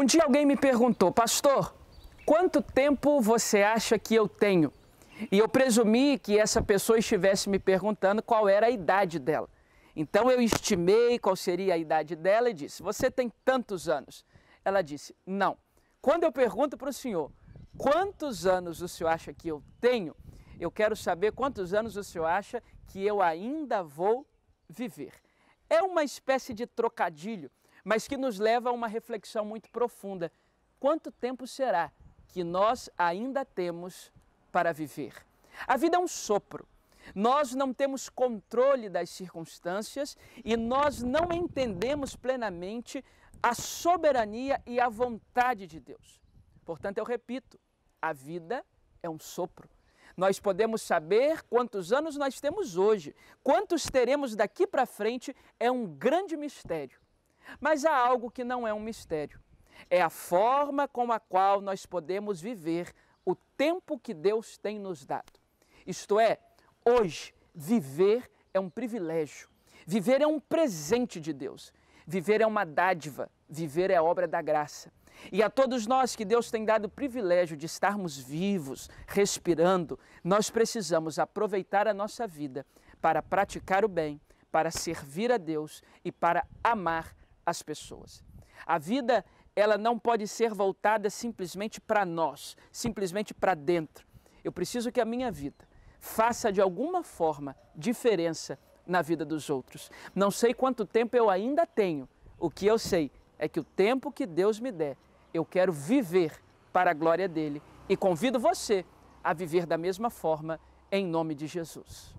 Um dia alguém me perguntou, pastor, quanto tempo você acha que eu tenho? E eu presumi que essa pessoa estivesse me perguntando qual era a idade dela. Então eu estimei qual seria a idade dela e disse: Você tem tantos anos? Ela disse: Não. Quando eu pergunto para o senhor quantos anos o senhor acha que eu tenho, eu quero saber quantos anos o senhor acha que eu ainda vou viver. É uma espécie de trocadilho mas que nos leva a uma reflexão muito profunda. Quanto tempo será que nós ainda temos para viver? A vida é um sopro. Nós não temos controle das circunstâncias e nós não entendemos plenamente a soberania e a vontade de Deus. Portanto, eu repito, a vida é um sopro. Nós podemos saber quantos anos nós temos hoje, quantos teremos daqui para frente, é um grande mistério. Mas há algo que não é um mistério. É a forma com a qual nós podemos viver o tempo que Deus tem nos dado. Isto é, hoje, viver é um privilégio. Viver é um presente de Deus. Viver é uma dádiva. Viver é obra da graça. E a todos nós que Deus tem dado o privilégio de estarmos vivos, respirando, nós precisamos aproveitar a nossa vida para praticar o bem, para servir a Deus e para amar as pessoas. A vida, ela não pode ser voltada simplesmente para nós, simplesmente para dentro. Eu preciso que a minha vida faça de alguma forma diferença na vida dos outros. Não sei quanto tempo eu ainda tenho. O que eu sei é que o tempo que Deus me der, eu quero viver para a glória dele e convido você a viver da mesma forma em nome de Jesus.